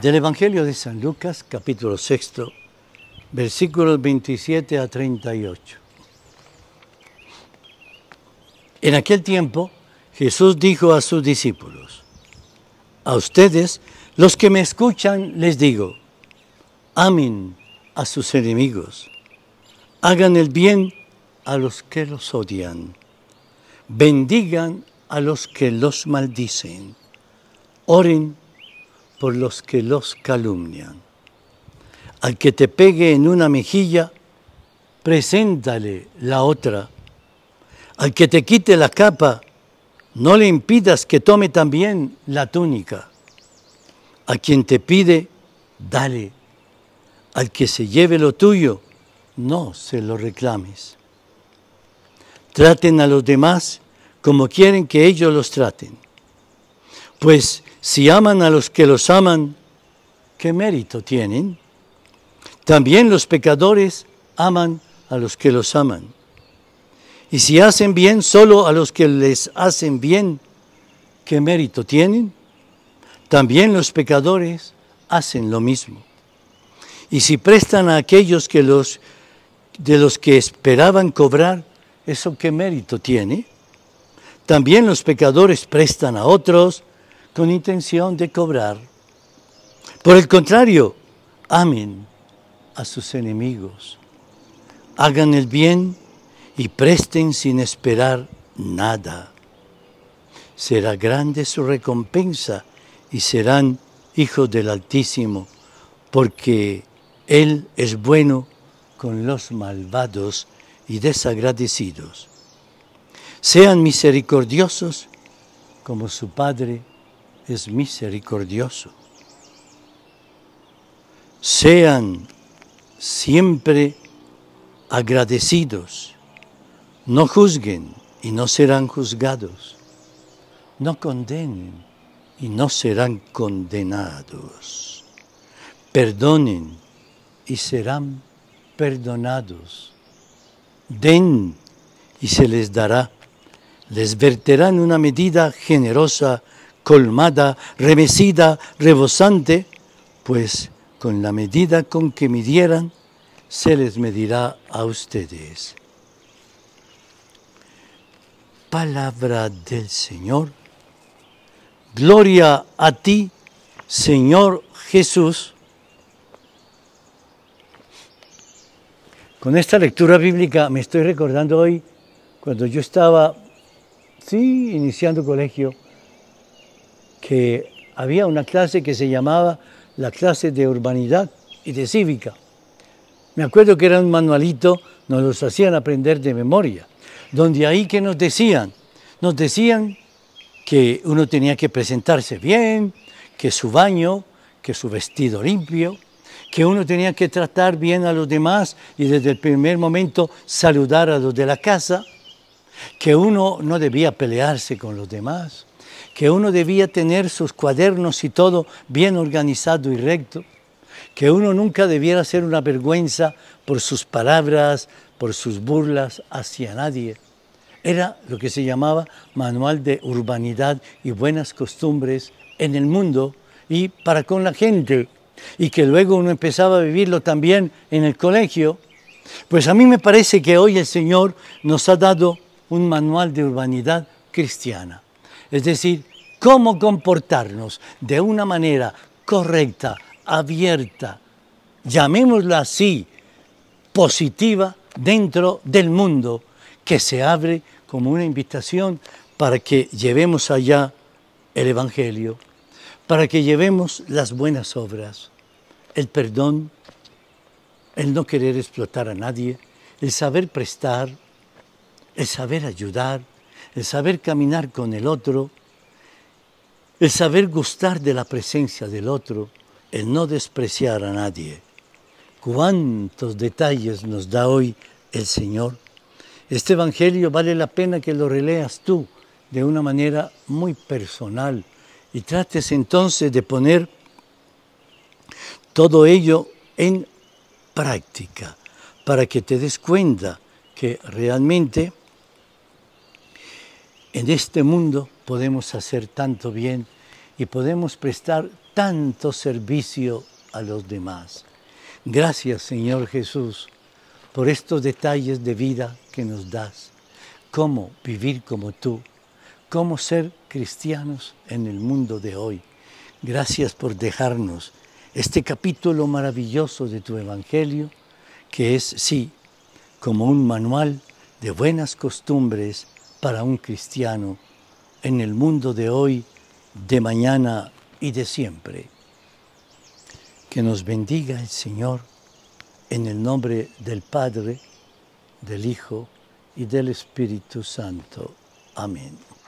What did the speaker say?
Del Evangelio de San Lucas, capítulo 6, versículos 27 a 38. En aquel tiempo, Jesús dijo a sus discípulos, a ustedes, los que me escuchan, les digo, amen a sus enemigos, hagan el bien a los que los odian, bendigan a los que los maldicen, oren por los que los calumnian. Al que te pegue en una mejilla, preséntale la otra. Al que te quite la capa, no le impidas que tome también la túnica. A quien te pide, dale. Al que se lleve lo tuyo, no se lo reclames. Traten a los demás como quieren que ellos los traten. Pues si aman a los que los aman, ¿qué mérito tienen? También los pecadores aman a los que los aman. Y si hacen bien solo a los que les hacen bien, ¿qué mérito tienen? También los pecadores hacen lo mismo. Y si prestan a aquellos que los, de los que esperaban cobrar, ¿eso qué mérito tiene? También los pecadores prestan a otros con intención de cobrar. Por el contrario, amen a sus enemigos, hagan el bien y presten sin esperar nada. Será grande su recompensa y serán hijos del Altísimo, porque Él es bueno con los malvados y desagradecidos. Sean misericordiosos como su Padre es misericordioso. Sean siempre agradecidos, no juzguen y no serán juzgados, no condenen y no serán condenados, perdonen y serán perdonados, den y se les dará, les verterán una medida generosa colmada, remecida, rebosante, pues con la medida con que midieran, se les medirá a ustedes. Palabra del Señor. Gloria a ti, Señor Jesús. Con esta lectura bíblica me estoy recordando hoy cuando yo estaba, sí, iniciando colegio, que había una clase que se llamaba la clase de urbanidad y de cívica. Me acuerdo que era un manualito, nos los hacían aprender de memoria, donde ahí que nos decían, nos decían que uno tenía que presentarse bien, que su baño, que su vestido limpio, que uno tenía que tratar bien a los demás y desde el primer momento saludar a los de la casa, que uno no debía pelearse con los demás, que uno debía tener sus cuadernos y todo bien organizado y recto, que uno nunca debiera ser una vergüenza por sus palabras, por sus burlas hacia nadie. Era lo que se llamaba Manual de Urbanidad y Buenas Costumbres en el mundo y para con la gente, y que luego uno empezaba a vivirlo también en el colegio. Pues a mí me parece que hoy el Señor nos ha dado un manual de urbanidad cristiana. Es decir, cómo comportarnos de una manera correcta, abierta, llamémosla así, positiva dentro del mundo que se abre como una invitación para que llevemos allá el Evangelio, para que llevemos las buenas obras, el perdón, el no querer explotar a nadie, el saber prestar, el saber ayudar, el saber caminar con el otro, el saber gustar de la presencia del otro, el no despreciar a nadie. Cuántos detalles nos da hoy el Señor. Este Evangelio vale la pena que lo releas tú de una manera muy personal y trates entonces de poner todo ello en práctica para que te des cuenta que realmente en este mundo podemos hacer tanto bien y podemos prestar tanto servicio a los demás. Gracias Señor Jesús por estos detalles de vida que nos das. Cómo vivir como tú, cómo ser cristianos en el mundo de hoy. Gracias por dejarnos este capítulo maravilloso de tu Evangelio, que es, sí, como un manual de buenas costumbres para un cristiano en el mundo de hoy, de mañana y de siempre. Que nos bendiga el Señor en el nombre del Padre, del Hijo y del Espíritu Santo. Amén.